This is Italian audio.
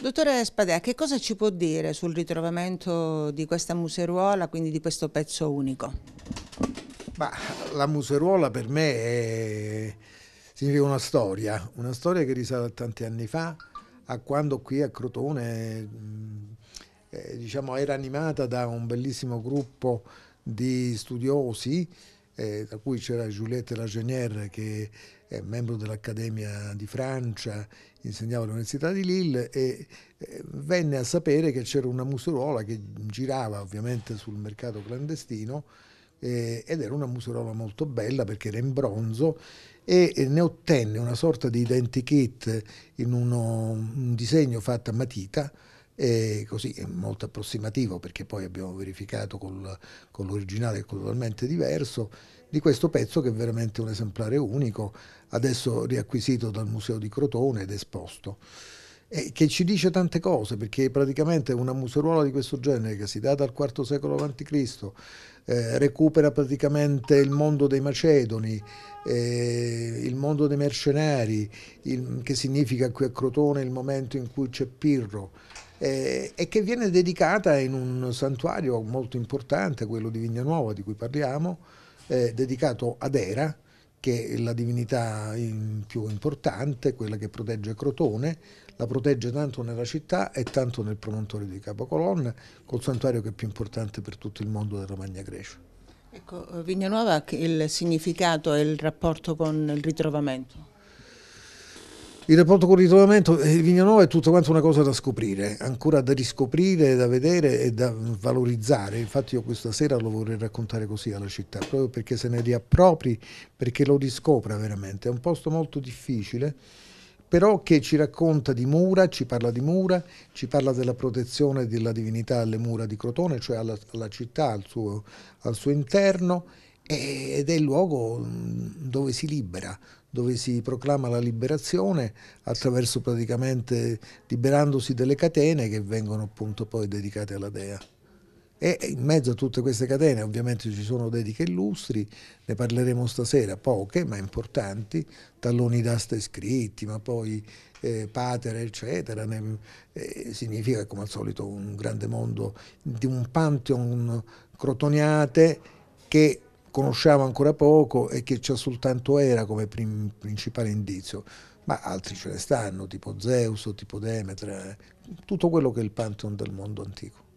Dottore Spadea, che cosa ci può dire sul ritrovamento di questa museruola, quindi di questo pezzo unico? Ma, la museruola per me è... significa una storia, una storia che risale a tanti anni fa, a quando qui a Crotone mm, eh, diciamo, era animata da un bellissimo gruppo di studiosi, eh, tra cui c'era Juliette Lagenier che eh, membro dell'Accademia di Francia, insegnava all'Università di Lille e eh, venne a sapere che c'era una museruola che girava ovviamente sul mercato clandestino eh, ed era una museruola molto bella perché era in bronzo e, ne ottenne una sorta di identikit in uno, un disegno fatto a matita e così è molto approssimativo perché poi abbiamo verificato col, con l'originale è totalmente diverso di questo pezzo che è veramente un esemplare unico, adesso riacquisito dal Museo di Crotone ed esposto. E che ci dice tante cose perché praticamente una museruola di questo genere che si data al IV secolo a.C. Eh, recupera praticamente il mondo dei Macedoni, eh, il mondo dei mercenari, il, che significa qui a Crotone il momento in cui c'è Pirro, eh, e che viene dedicata in un santuario molto importante, quello di Vignanuova di cui parliamo, eh, dedicato ad Era, che è la divinità più importante, quella che protegge Crotone, la protegge tanto nella città e tanto nel promontorio di Capocolonna, col santuario che è più importante per tutto il mondo della Romagna Grecia. Ecco, Vignanuova, il significato e il rapporto con il ritrovamento? Il rapporto con il ritrovamento, eh, Vignanova è tutta quanto una cosa da scoprire, ancora da riscoprire, da vedere e da valorizzare. Infatti io questa sera lo vorrei raccontare così alla città, proprio perché se ne riappropri, perché lo riscopra veramente. È un posto molto difficile, però che ci racconta di mura, ci parla di mura, ci parla della protezione della divinità alle mura di Crotone, cioè alla, alla città, al suo, al suo interno ed è il luogo mm, dove si libera, dove si proclama la liberazione attraverso praticamente liberandosi delle catene che vengono appunto poi dedicate alla dea. E in mezzo a tutte queste catene ovviamente ci sono dediche illustri, ne parleremo stasera, poche ma importanti, talloni d'asta iscritti, ma poi eh, patere eccetera, ne, eh, significa come al solito un grande mondo di un pantheon crotoniate che conosciamo ancora poco e che c'è soltanto Era come prim- principale indizio, ma altri ce ne stanno, tipo Zeus, tipo Demetra, eh, tutto quello che è il pantheon del mondo antico.